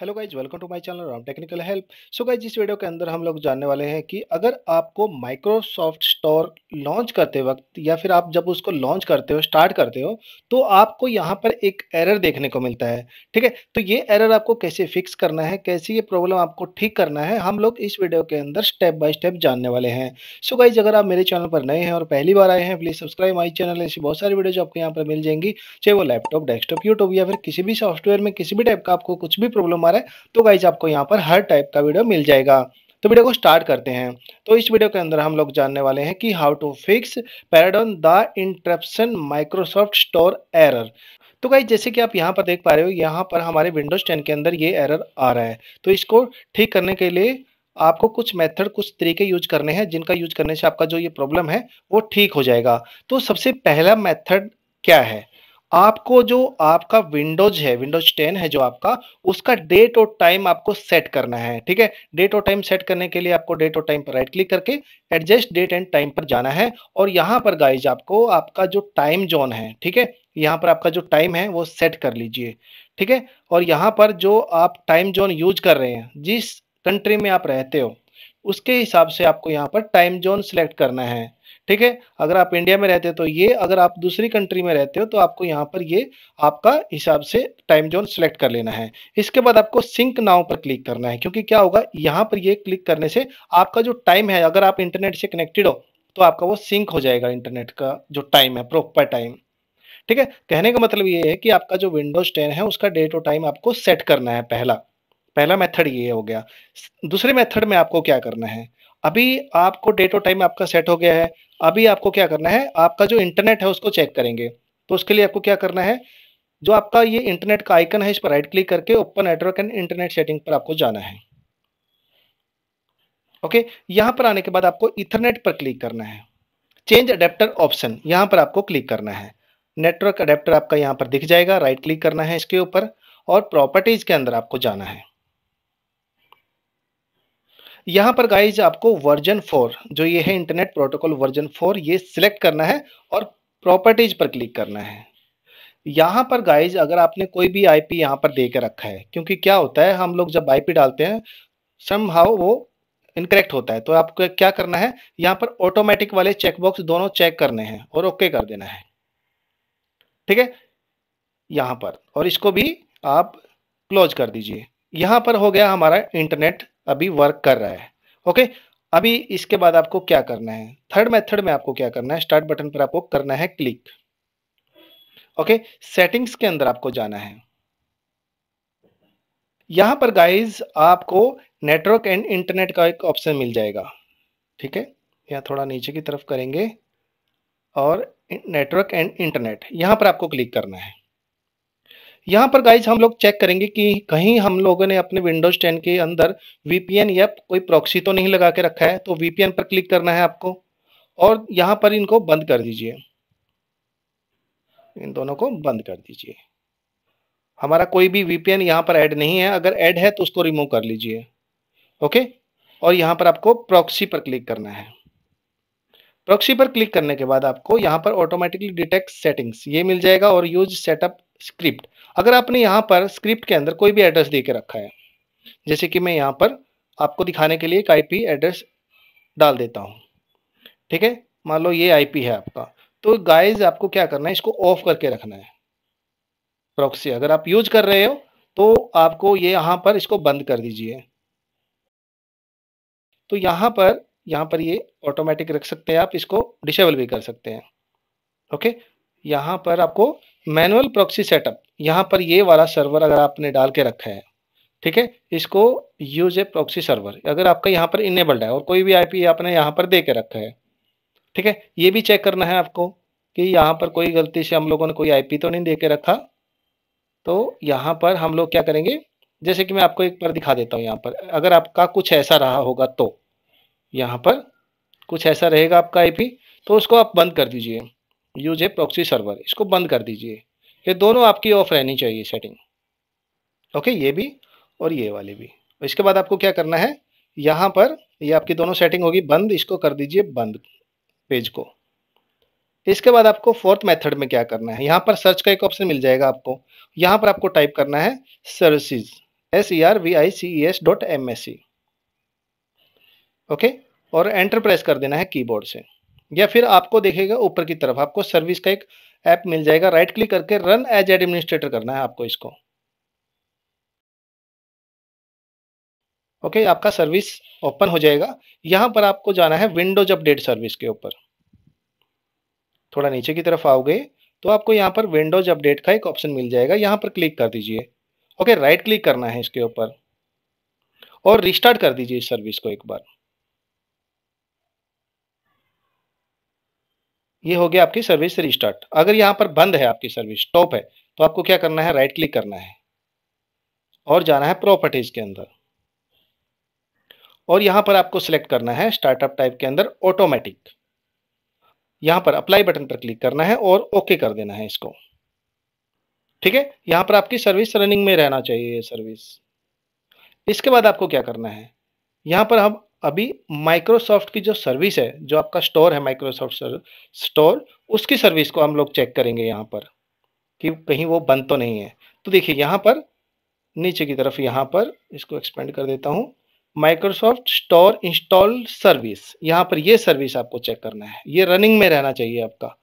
hello guys welcome to my channel Ram technical help so guys इस video के अंदर हम लोग जानने वाले हैं कि अगर आपको माइक्रोसॉफ्ट स्टोर लॉन्च करते वक्त या फिर आप जब उसको लॉन्च करते हो स्टार्ट करते हो तो आपको यहाँ पर एक एरर देखने को मिलता है ठीक है तो ये एरर आपको कैसे फिक्स करना है कैसे ये प्रॉब्लम आपको ठीक करना है हम लोग इस वीडियो के अंदर स्टेप बाय स्टेप जानने वाले हैं सो गाइज अगर आप मेरे चैनल पर नए हैं और पहली बार आए हैं प्लीज़ सब्सक्राइब माई चैनल ऐसी बहुत सारी वीडियोज आपको यहाँ पर मिल जाएंगी चाहे वो लैपटॉप डेस्कटॉप यूट्यूब या फिर किसी भी सॉफ्टवेयर में किसी भी टाइप का आपको कुछ भी प्रॉब्लम हमारे तो गाइज आपको यहाँ पर हर टाइप का वीडियो मिल जाएगा तो वीडियो को स्टार्ट करते हैं तो इस वीडियो के अंदर हम लोग जानने वाले हैं कि how to fix pardon the interruption Microsoft store error तो गाइज जैसे कि आप यहाँ पर देख पा रहे हो यहाँ पर हमारे विंडोज टेन के अंदर ये एरर आ रहा है तो इसको ठीक करने के लिए आपको कुछ मेथड कुछ तरीके यूज करने हैं जिनका यूज करने से आपका जो ये प्रॉब्लम है वो ठीक हो जाएगा तो सबसे पहला मेथड क्या है आपको जो आपका विंडोज है विंडोज 10 है जो आपका उसका डेट और टाइम आपको सेट करना है ठीक है डेट और टाइम सेट करने के लिए आपको डेट और टाइम पर राइट क्लिक करके एडजस्ट डेट एंड टाइम पर जाना है और यहाँ पर गाइज आपको आपका जो टाइम जोन है ठीक है यहाँ पर आपका जो टाइम है वो सेट कर लीजिए ठीक है और यहाँ पर जो आप टाइम जोन यूज कर रहे हैं जिस कंट्री में आप रहते हो उसके हिसाब से आपको यहाँ पर टाइम जोन सेलेक्ट करना है ठीक है अगर आप इंडिया में रहते हो तो ये अगर आप दूसरी कंट्री में रहते हो तो आपको यहाँ पर ये आपका हिसाब से टाइम जोन सेलेक्ट कर लेना है इसके बाद आपको सिंक नाव पर क्लिक करना है क्योंकि क्या होगा यहाँ पर ये क्लिक करने से आपका जो टाइम है अगर आप इंटरनेट से कनेक्टेड हो तो आपका वो सिंक हो जाएगा इंटरनेट का जो टाइम है प्रॉपर टाइम ठीक है कहने का मतलब ये है कि आपका जो विंडोज टेन है उसका डे टू टाइम आपको सेट करना है पहला पहला मेथड ये हो गया दूसरे मेथड में आपको क्या करना है अभी आपको डेट और टाइम आपका सेट हो गया है अभी आपको क्या करना है आपका जो इंटरनेट है उसको चेक करेंगे तो उसके लिए आपको क्या करना है जो आपका ये इंटरनेट का आइकन है इस पर राइट क्लिक करके open network and internet setting पर आपको जाना है ओके यहां पर आने के बाद आपको इथरनेट पर क्लिक करना है चेंज अडेप्टर ऑप्शन यहां पर आपको क्लिक करना है नेटवर्क अडेप्टर आपका यहां पर दिख जाएगा राइट क्लिक करना है इसके ऊपर और प्रॉपर्टीज के अंदर आपको जाना है यहाँ पर गाइज आपको वर्जन फोर जो ये है इंटरनेट प्रोटोकॉल वर्जन फोर ये सिलेक्ट करना है और प्रॉपर्टीज पर क्लिक करना है यहाँ पर गाइज अगर आपने कोई भी आईपी यहाँ पर दे के रखा है क्योंकि क्या होता है हम लोग जब आईपी डालते हैं सम हाउ वो इनकरेक्ट होता है तो आपको क्या करना है यहाँ पर ऑटोमेटिक वाले चेकबॉक्स दोनों चेक करने हैं और ओके कर देना है ठीक है यहाँ पर और इसको भी आप क्लोज कर दीजिए यहाँ पर हो गया हमारा इंटरनेट अभी वर्क कर रहा है ओके अभी इसके बाद आपको क्या करना है थर्ड मेथड में आपको क्या करना है स्टार्ट बटन पर आपको करना है क्लिक ओके सेटिंग्स के अंदर आपको जाना है यहां पर गाइज आपको नेटवर्क एंड इंटरनेट का एक ऑप्शन मिल जाएगा ठीक है यहां थोड़ा नीचे की तरफ करेंगे और नेटवर्क एंड इंटरनेट यहां पर आपको क्लिक करना है यहाँ पर गाइज हम लोग चेक करेंगे कि कहीं हम लोगों ने अपने विंडोज 10 के अंदर वीपीएन या कोई प्रॉक्सी तो नहीं लगा के रखा है तो वीपीएन पर क्लिक करना है आपको और यहाँ पर इनको बंद कर दीजिए इन दोनों को बंद कर दीजिए हमारा कोई भी वीपीएन यहाँ पर ऐड नहीं है अगर ऐड है तो उसको रिमूव कर लीजिए ओके और यहाँ पर आपको प्रॉक्सी पर क्लिक करना है प्रॉक्सी पर क्लिक करने के बाद आपको यहाँ पर ऑटोमेटिकली डिटेक्ट सेटिंग्स ये मिल जाएगा और यूज सेटअप स्क्रिप्ट अगर आपने यहाँ पर स्क्रिप्ट के अंदर कोई भी एड्रेस दे के रखा है जैसे कि मैं यहाँ पर आपको दिखाने के लिए एक आई एड्रेस डाल देता हूँ ठीक है मान लो ये आई है आपका तो गाइज आपको क्या करना है इसको ऑफ करके रखना है प्रॉक्सी अगर आप यूज कर रहे हो तो आपको ये यहाँ पर इसको बंद कर दीजिए तो यहाँ पर यहाँ पर ये ऑटोमेटिक रख सकते हैं आप इसको डिसेबल भी कर सकते हैं ओके यहाँ पर आपको मैनुअल प्रॉक्सी सेटअप यहाँ पर ये वाला सर्वर अगर आपने डाल के रखा है ठीक है इसको यूज ए प्रॉक्सी सर्वर अगर आपका यहाँ पर इनेबल्ड है और कोई भी आईपी आपने यहाँ पर दे के रखा है ठीक है ये भी चेक करना है आपको कि यहाँ पर कोई गलती से हम लोगों ने कोई आईपी तो नहीं दे के रखा तो यहाँ पर हम लोग क्या करेंगे जैसे कि मैं आपको एक बार दिखा देता हूँ यहाँ पर अगर आपका कुछ ऐसा रहा होगा तो यहाँ पर कुछ ऐसा रहेगा आपका आई तो उसको आप बंद कर दीजिए यूज ए प्रोक्सी सर्वर इसको बंद कर दीजिए ये दोनों आपकी ऑफ रहनी चाहिए सेटिंग ओके ये भी और ये वाली भी इसके बाद आपको क्या करना है यहाँ पर ये आपकी दोनों सेटिंग होगी बंद इसको कर दीजिए बंद पेज को इसके बाद आपको फोर्थ मेथड में क्या करना है यहाँ पर सर्च का एक ऑप्शन मिल जाएगा आपको यहाँ पर आपको टाइप करना है services S E R V I C E S dot M S C okay और एंटर प्रेस कर देना है कीबोर्ड से या फिर आपको देखेगा ऊपर की तरफ आपको सर्विस का एक ऐप मिल जाएगा राइट क्लिक करके रन एज एडमिनिस्ट्रेटर करना है आपको इसको ओके okay, आपका सर्विस ओपन हो जाएगा यहाँ पर आपको जाना है विंडोज अपडेट सर्विस के ऊपर थोड़ा नीचे की तरफ आओगे तो आपको यहाँ पर विंडोज अपडेट का एक ऑप्शन मिल जाएगा यहाँ पर क्लिक कर दीजिए ओके राइट क्लिक करना है इसके ऊपर और रिस्टार्ट कर दीजिए इस सर्विस को एक बार ये हो गया आपकी सर्विस रिस्टार्ट अगर यहाँ पर बंद है आपकी सर्विस स्टॉप है तो आपको क्या करना है राइट क्लिक करना है और जाना है प्रॉपर्टीज़ के अंदर और यहाँ पर आपको सिलेक्ट करना है स्टार्टअप टाइप के अंदर ऑटोमेटिक यहाँ पर अप्लाई बटन पर क्लिक करना है और ओके कर देना है इसको ठीक है यहाँ पर आपकी सर्विस रनिंग में रहना चाहिए ये सर्विस इसके बाद आपको क्या करना है यहाँ पर हम अभी माइक्रोसॉफ्ट की जो सर्विस है जो आपका स्टोर है माइक्रोसॉफ्ट स्टोर उसकी सर्विस को हम लोग चेक करेंगे यहाँ पर कि कहीं वो बंद तो नहीं है तो देखिए यहाँ पर नीचे की तरफ यहाँ पर इसको एक्सपेंड कर देता हूँ माइक्रोसॉफ्ट स्टोर इंस्टॉल सर्विस यहाँ पर ये सर्विस आपको चेक करना है ये रनिंग में रहना चाहिए आपका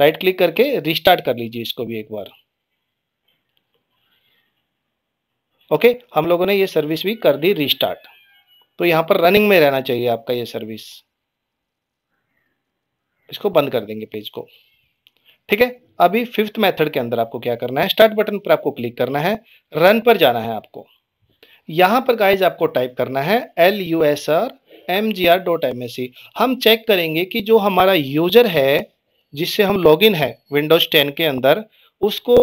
राइट क्लिक करके रिस्टार्ट कर लीजिए इसको भी एक बार ओके हम लोगों ने ये सर्विस भी कर दी रिस्टार्ट तो यहाँ पर रनिंग में रहना चाहिए आपका ये सर्विस इसको बंद कर देंगे पेज को ठीक है अभी फिफ्थ मेथड के अंदर आपको क्या करना है स्टार्ट बटन पर आपको क्लिक करना है रन पर जाना है आपको यहाँ पर गाइज आपको टाइप करना है L U S R M G R dot M S C हम चेक करेंगे कि जो हमारा यूजर है जिससे हम इन है विंडोज टेन के अंदर उसको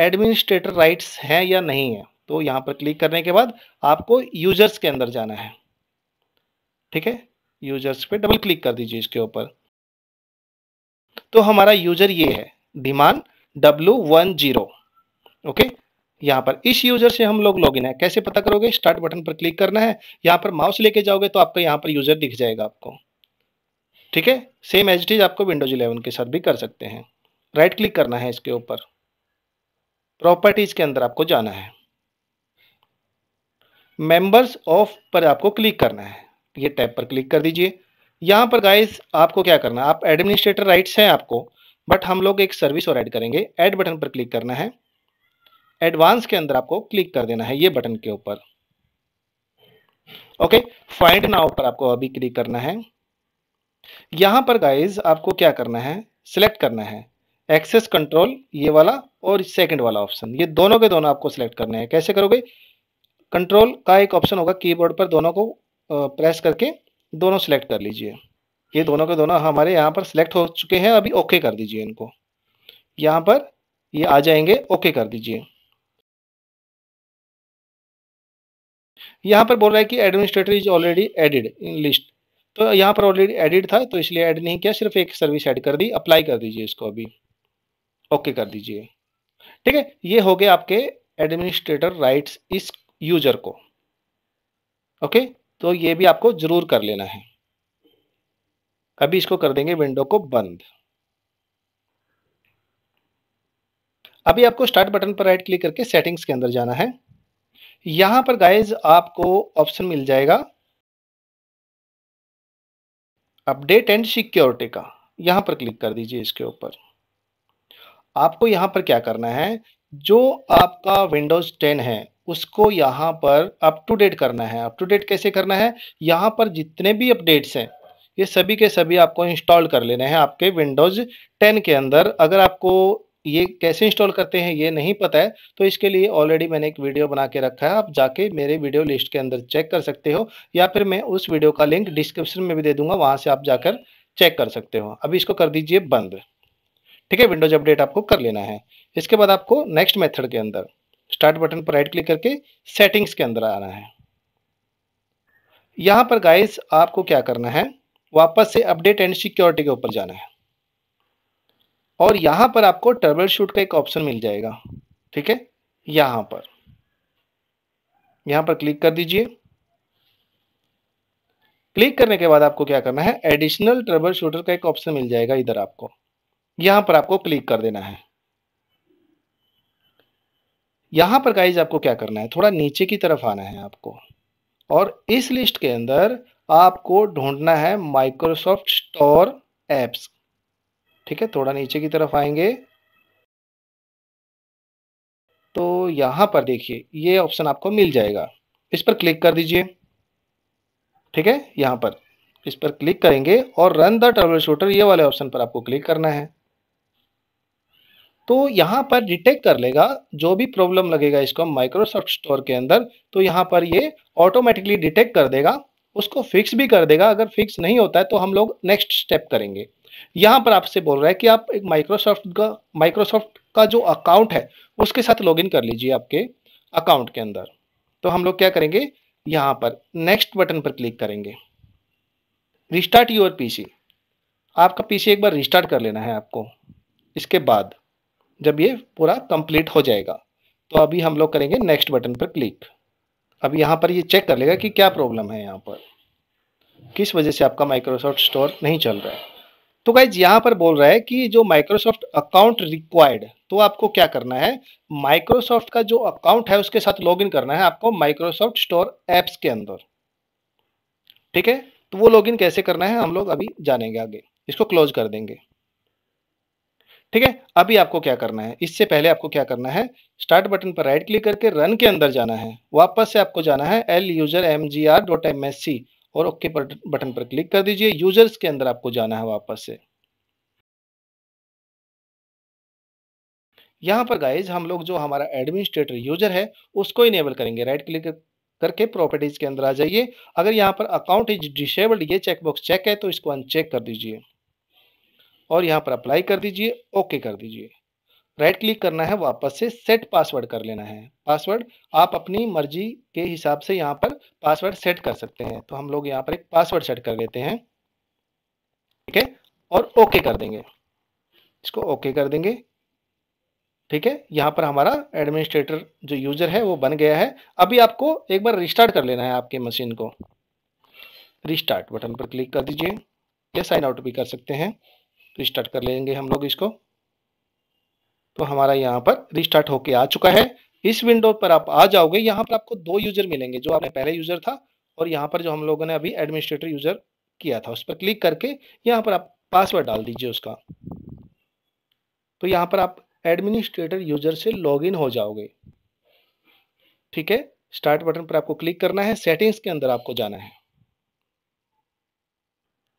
एडमिनिस्ट्रेटर राइट्स हैं या नहीं है तो यहाँ पर क्लिक करने के बाद आपको यूजर्स के अंदर जाना है ठीक है यूजर्स पे डबल क्लिक कर दीजिए इसके ऊपर तो हमारा यूजर ये है Dhiman W one zero okay यहाँ पर इस यूजर से हम लोग लॉगिन है कैसे पता करोगे स्टार्ट बटन पर क्लिक करना है यहाँ पर माउस लेके जाओगे तो आपका यहाँ पर यूजर दिख जाएगा आपको ठीक है सेम एज इज आपको विंडोज 11 के साथ भी कर सकते हैं राइट क्लिक करना है इसके ऊपर प्रॉपर्टीज के अंदर आपको जाना है मेंबर्स ऑफ पर आपको क्लिक करना है ये टैब पर क्लिक कर दीजिए यहाँ पर गाइस आपको क्या करना है आप एडमिनिस्ट्रेटर राइट्स हैं आपको बट हम लोग एक सर्विस और ऐड करेंगे ऐड बटन पर क्लिक करना है एडवांस के अंदर आपको क्लिक कर देना है ये बटन के ऊपर ओके फाइंड नाउ पर आपको अभी क्लिक करना है यहाँ पर गाइज आपको क्या करना है सिलेक्ट करना है एक्सेस कंट्रोल ये वाला और सेकंड वाला ऑप्शन ये दोनों के दोनों आपको सिलेक्ट करने हैं कैसे करोगे कंट्रोल का एक ऑप्शन होगा कीबोर्ड पर दोनों को प्रेस करके दोनों सेलेक्ट कर लीजिए ये दोनों के दोनों हमारे यहाँ पर सेलेक्ट हो चुके हैं अभी ओके कर दीजिए इनको यहाँ पर ये आ जाएंगे ओके कर दीजिए यहाँ पर बोल रहा है कि administrator is already added in list तो यहाँ पर ऑलरेडी एडिड था तो इसलिए ऐड नहीं किया सिर्फ एक सर्विस ऐड कर दी अप्लाई कर दीजिए इसको अभी ओके कर दीजिए ठीक है ये हो गए आपके एडमिनिस्ट्रेटर राइट्स इस यूजर को ओके तो ये भी आपको जरूर कर लेना है अभी इसको कर देंगे विंडो को बंद अभी आपको स्टार्ट बटन पर राइट क्लिक करके सेटिंग्स के अंदर जाना है यहां पर गाइज आपको ऑप्शन मिल जाएगा अपडेट एंड सिक्योरिटी का यहां पर क्लिक कर दीजिए इसके ऊपर आपको यहां पर क्या करना है जो आपका विंडोज 10 है उसको यहाँ पर अप टू डेट करना है अप टू डेट कैसे करना है यहाँ पर जितने भी अपडेट्स हैं ये सभी के सभी आपको इंस्टॉल कर लेने हैं आपके विंडोज़ 10 के अंदर अगर आपको ये कैसे इंस्टॉल करते हैं ये नहीं पता है तो इसके लिए ऑलरेडी मैंने एक वीडियो बना के रखा है आप जाके मेरे वीडियो लिस्ट के अंदर चेक कर सकते हो या फिर मैं उस वीडियो का लिंक डिस्क्रिप्शन में भी दे दूंगा वहाँ से आप जाकर चेक कर सकते हो अभी इसको कर दीजिए बंद ठीक है विंडोज अपडेट आपको कर लेना है इसके बाद आपको नेक्स्ट मेथड के अंदर स्टार्ट बटन पर राइट क्लिक करके सेटिंग्स के अंदर आना है यहां पर गाइस आपको क्या करना है वापस से अपडेट एंड सिक्योरिटी के ऊपर जाना है और यहां पर आपको ट्रबल शूट का एक ऑप्शन मिल जाएगा ठीक है यहां पर यहां पर क्लिक कर दीजिए क्लिक करने के बाद आपको क्या करना है एडिशनल ट्रबल शूटर का एक ऑप्शन मिल जाएगा इधर आपको यहां पर आपको क्लिक कर देना है यहाँ पर गाइज आपको क्या करना है थोड़ा नीचे की तरफ आना है आपको और इस लिस्ट के अंदर आपको ढूंढना है माइक्रोसॉफ्ट स्टोर एप्स ठीक है थोड़ा नीचे की तरफ आएंगे तो यहाँ पर देखिए ये ऑप्शन आपको मिल जाएगा इस पर क्लिक कर दीजिए ठीक है यहाँ पर इस पर क्लिक करेंगे और रन द ट्रबल शूटर ये वाले ऑप्शन पर आपको क्लिक करना है तो यहाँ पर डिटेक्ट कर लेगा जो भी प्रॉब्लम लगेगा इसको माइक्रोसॉफ्ट स्टोर के अंदर तो यहाँ पर ये ऑटोमेटिकली डिटेक्ट कर देगा उसको फिक्स भी कर देगा अगर फिक्स नहीं होता है तो हम लोग नेक्स्ट स्टेप करेंगे यहाँ पर आपसे बोल रहा है कि आप एक माइक्रोसॉफ्ट का माइक्रोसॉफ्ट का जो अकाउंट है उसके साथ लॉगिन कर लीजिए आपके अकाउंट के अंदर तो हम लोग क्या करेंगे यहाँ पर नेक्स्ट बटन पर क्लिक करेंगे रिस्टार्ट योर पीसी आपका पीसी एक बार रिस्टार्ट कर लेना है आपको इसके बाद जब ये पूरा कंप्लीट हो जाएगा तो अभी हम लोग करेंगे नेक्स्ट बटन पर क्लिक अब यहाँ पर ये चेक कर लेगा कि क्या प्रॉब्लम है यहाँ पर किस वजह से आपका माइक्रोसॉफ्ट स्टोर नहीं चल रहा है तो गाइज यहाँ पर बोल रहा है कि जो माइक्रोसॉफ्ट अकाउंट रिक्वायर्ड तो आपको क्या करना है माइक्रोसॉफ्ट का जो अकाउंट है उसके साथ लॉगिन करना है आपको माइक्रोसॉफ्ट स्टोर ऐप्स के अंदर ठीक है तो वो लॉगिन कैसे करना है हम लोग अभी जानेंगे आगे इसको क्लोज कर देंगे ठीक है अभी आपको क्या करना है इससे पहले आपको क्या करना है स्टार्ट बटन पर राइट क्लिक करके रन के अंदर जाना है वापस से आपको जाना है L user M G R dot M S C और ओके पर बटन पर क्लिक कर दीजिए यूजर्स के अंदर आपको जाना है वापस से यहां पर गाइज हम लोग जो हमारा एडमिनिस्ट्रेटर यूजर है उसको इनेबल करेंगे राइट क्लिक करके प्रॉपर्टीज के अंदर आ जाइए अगर यहाँ पर अकाउंट इज डिसेबल्ड ये चेकबॉक्स चेक है तो इसको अनचेक कर दीजिए और यहाँ पर अप्लाई कर दीजिए ओके कर दीजिए राइट क्लिक करना है वापस से सेट पासवर्ड कर लेना है पासवर्ड आप अपनी मर्जी के हिसाब से यहाँ पर पासवर्ड सेट कर सकते हैं तो हम लोग यहाँ पर एक पासवर्ड सेट कर लेते हैं ठीक है और ओके कर देंगे इसको ओके कर देंगे ठीक है यहाँ पर हमारा एडमिनिस्ट्रेटर जो यूज़र है वो बन गया है अभी आपको एक बार रिस्टार्ट कर लेना है आपके मशीन को रिस्टार्ट बटन पर क्लिक कर दीजिए या साइन आउट भी कर सकते हैं रिस्टार्ट कर लेंगे हम लोग इसको तो हमारा यहाँ पर रिस्टार्ट होके आ चुका है इस विंडो पर आप आ जाओगे यहाँ पर आपको दो यूजर मिलेंगे जो आपने पहले यूजर था और यहाँ पर जो हम लोगों ने अभी एडमिनिस्ट्रेटर यूजर किया था उस पर क्लिक करके यहाँ पर आप पासवर्ड डाल दीजिए उसका तो यहाँ पर आप एडमिनिस्ट्रेटर यूजर से लॉगिन हो जाओगे ठीक है स्टार्ट बटन पर आपको क्लिक करना है सेटिंग्स के अंदर आपको जाना है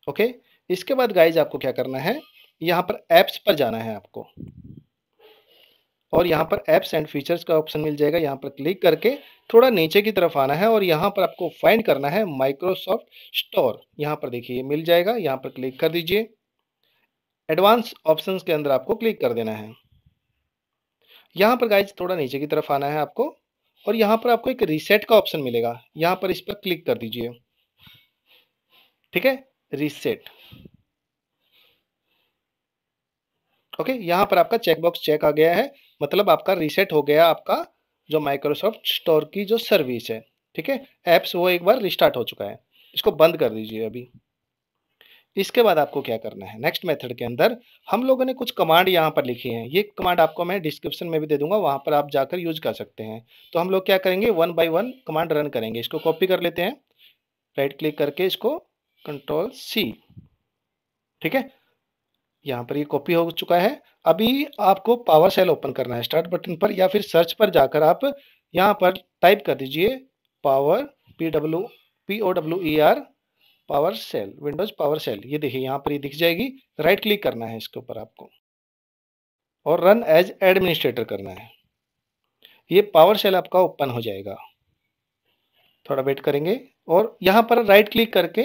ओके इसके बाद गाइज आपको क्या करना है यहाँ पर ऐप्स पर जाना है आपको और यहाँ पर ऐप्स एंड फीचर्स का ऑप्शन मिल जाएगा यहाँ पर क्लिक करके थोड़ा नीचे की तरफ आना है और यहाँ पर आपको फाइंड करना है माइक्रोसॉफ्ट स्टोर यहाँ पर देखिए मिल जाएगा यहाँ पर क्लिक कर दीजिए एडवांस ऑप्शंस के अंदर आपको क्लिक कर देना है यहाँ पर गाइज थोड़ा नीचे की तरफ आना है आपको और यहाँ पर आपको एक रीसेट का ऑप्शन मिलेगा यहाँ पर इस पर क्लिक कर दीजिए ठीक है रीसेट ओके यहाँ पर आपका चेकबॉक्स चेक आ गया है मतलब आपका रीसेट हो गया आपका जो माइक्रोसॉफ्ट स्टोर की जो सर्विस है ठीक है ऐप्स वो एक बार रिस्टार्ट हो चुका है इसको बंद कर दीजिए अभी इसके बाद आपको क्या करना है नेक्स्ट मेथड के अंदर हम लोगों ने कुछ कमांड यहाँ पर लिखी हैं ये कमांड आपको मैं डिस्क्रिप्शन में भी दे दूंगा वहाँ पर आप जाकर यूज कर सकते हैं तो हम लोग क्या करेंगे one by one command run करेंगे इसको कॉपी कर लेते हैं राइट क्लिक करके इसको कंट्रोल सी ठीक है यहाँ पर ये कॉपी हो चुका है अभी आपको पावर सेल ओपन करना है स्टार्ट बटन पर या फिर सर्च पर जाकर आप यहाँ पर टाइप कर दीजिए power P W P O W E R power shell Windows power shell ये देखिए यहाँ पर ये दिख जाएगी राइट क्लिक करना है इसके ऊपर आपको और रन एज एडमिनिस्ट्रेटर करना है ये पावर सेल आपका ओपन हो जाएगा थोड़ा वेट करेंगे और यहाँ पर राइट क्लिक करके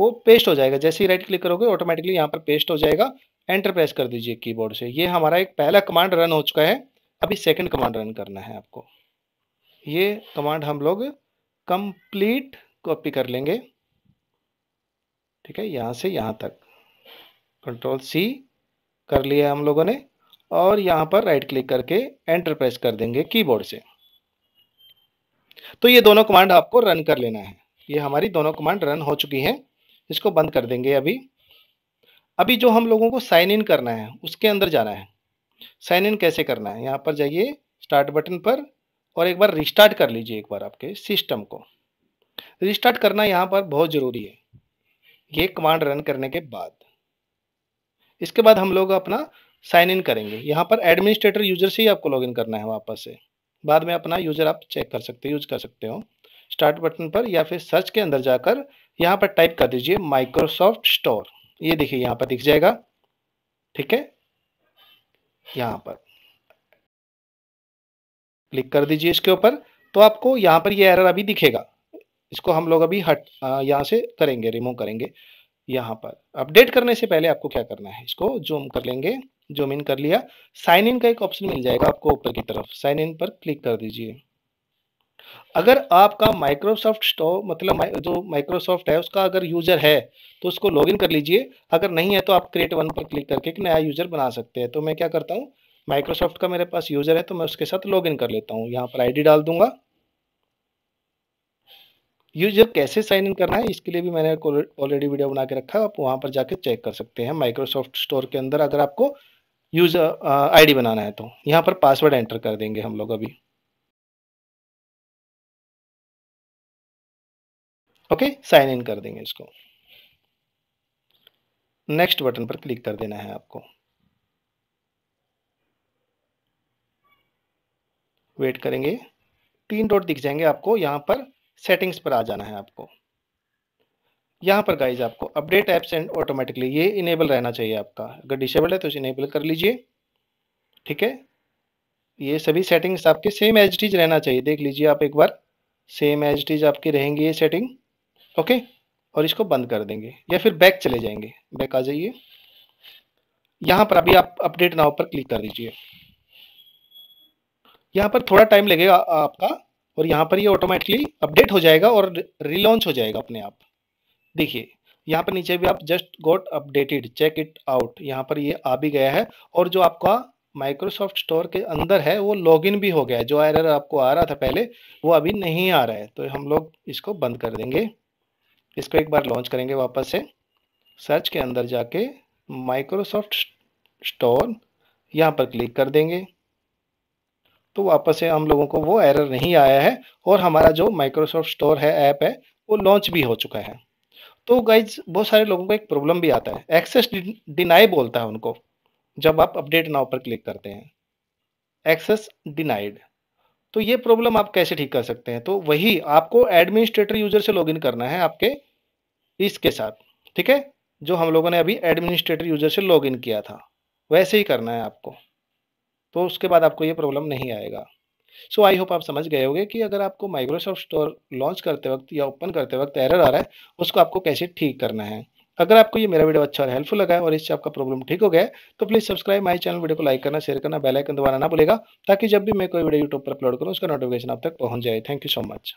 वो पेस्ट हो जाएगा जैसे ही राइट क्लिक करोगे ऑटोमेटिकली यहाँ पर पेस्ट हो जाएगा एंटर प्रेस कर दीजिए कीबोर्ड से ये हमारा एक पहला कमांड रन हो चुका है अभी सेकंड कमांड रन करना है आपको ये कमांड हम लोग कंप्लीट कॉपी कर लेंगे ठीक है यहाँ से यहाँ तक कंट्रोल सी कर लिया हम लोगों ने और यहाँ पर राइट क्लिक करके एंटर प्रेस कर देंगे कीबोर्ड से तो ये दोनों कमांड आपको रन कर लेना है ये हमारी दोनों कमांड रन हो चुकी हैं इसको बंद कर देंगे अभी अभी जो हम लोगों को साइन इन करना है उसके अंदर जाना है साइन इन कैसे करना है यहाँ पर जाइए स्टार्ट बटन पर और एक बार रिस्टार्ट कर लीजिए एक बार आपके सिस्टम को रिस्टार्ट करना यहाँ पर बहुत ज़रूरी है ये कमांड रन करने के बाद इसके बाद हम लोग अपना साइन इन करेंगे यहाँ पर एडमिनिस्ट्रेटर यूजर से ही आपको लॉगिन करना है वापस से बाद में अपना यूजर आप चेक कर सकते हो यूज कर सकते हो स्टार्ट बटन पर या फिर सर्च के अंदर जाकर यहाँ पर टाइप कर दीजिए माइक्रोसॉफ्ट स्टोर ये देखिए यहाँ पर दिख जाएगा ठीक है यहाँ पर क्लिक कर दीजिए इसके ऊपर तो आपको यहाँ पर ये एरर अभी दिखेगा इसको हम लोग अभी हट यहाँ से करेंगे रिमूव करेंगे यहाँ पर अपडेट करने से पहले आपको क्या करना है इसको जूम कर लेंगे जूम इन कर लिया साइन इन का एक ऑप्शन मिल जाएगा आपको ऊपर की तरफ साइन इन पर क्लिक कर दीजिए अगर आपका माइक्रोसॉफ्ट स्टोर मतलब जो माइक्रोसॉफ्ट है उसका अगर यूजर है तो उसको लॉगिन कर लीजिए अगर नहीं है तो आप क्रिएट वन पर क्लिक करके एक नया यूजर बना सकते हैं तो मैं क्या करता हूँ माइक्रोसॉफ्ट का मेरे पास यूजर है तो मैं उसके साथ लॉगिन कर लेता हूँ यहाँ पर आईडी डाल दूंगा यूजर कैसे साइन इन करना है इसके लिए भी मैंने ऑलरेडी वीडियो बना के रखा है आप वहाँ पर जाके चेक कर सकते हैं माइक्रोसॉफ्ट स्टोर के अंदर अगर आपको यूजर आईडी बनाना है तो यहाँ पर पासवर्ड एंटर कर देंगे हम लोग अभी ओके साइन इन कर देंगे इसको नेक्स्ट बटन पर क्लिक कर देना है आपको वेट करेंगे तीन डॉट दिख जाएंगे आपको यहाँ पर सेटिंग्स पर आ जाना है आपको यहाँ पर गाइज आपको अपडेट ऐप्स एंड ऑटोमेटिकली ये इनेबल रहना चाहिए आपका अगर डिसेबल है तो इसे इनेबल कर लीजिए ठीक है ये सभी सेटिंग्स आपके सेम एज इज रहना चाहिए देख लीजिए आप एक बार सेम एज इज आपकी रहेंगी ये सेटिंग ओके और इसको बंद कर देंगे या फिर बैक चले जाएंगे बैक आ जाइए यहाँ पर अभी आप अपडेट नाव पर क्लिक कर दीजिए यहाँ पर थोड़ा टाइम लगेगा आपका और यहाँ पर ये यह ऑटोमेटिकली अपडेट हो जाएगा और रिलॉन्च हो जाएगा अपने आप देखिए यहाँ पर नीचे भी आप just got updated check it out यहाँ पर ये यह आ भी गया है और जो आपका माइक्रोसॉफ्ट स्टोर के अंदर है वो लॉगिन भी हो गया है जो एरर आपको आ रहा था पहले वो अभी नहीं आ रहा है तो हम लोग इसको बंद कर देंगे इसको एक बार लॉन्च करेंगे वापस से सर्च के अंदर जाके माइक्रोसॉफ्ट स्टोर यहाँ पर क्लिक कर देंगे तो वापस से हम लोगों को वो एरर नहीं आया है और हमारा जो माइक्रोसॉफ्ट स्टोर है ऐप है वो लॉन्च भी हो चुका है तो गाइज बहुत सारे लोगों को एक प्रॉब्लम भी आता है एक्सेस डिनाई बोलता है उनको जब आप अपडेट नाव पर क्लिक करते हैं एक्सेस डिनाइड तो ये प्रॉब्लम आप कैसे ठीक कर सकते हैं तो वही आपको एडमिनिस्ट्रेटर यूजर से लॉगिन करना है आपके इसके साथ ठीक है जो हम लोगों ने अभी एडमिनिस्ट्रेटर यूजर से लॉगिन किया था वैसे ही करना है आपको तो उसके बाद आपको ये प्रॉब्लम नहीं आएगा सो आई होप आप समझ गए होंगे कि अगर आपको माइक्रोसॉफ्ट स्टोर लॉन्च करते वक्त या ओपन करते वक्त एरर आ रहा है उसको आपको कैसे ठीक करना है अगर आपको ये मेरा वीडियो अच्छा और हेल्पफुल लगा है और इससे आपका प्रॉब्लम ठीक हो गया तो please subscribe my channel video को लाइक करना शेयर करना बेल आइकन दबाना ना भूलेगा ताकि जब भी मैं कोई वीडियो यूट्यूब पर अपलोड करूँ उसका नोटिफिकेशन आप तक पहुंच जाए थैंक यू सो मच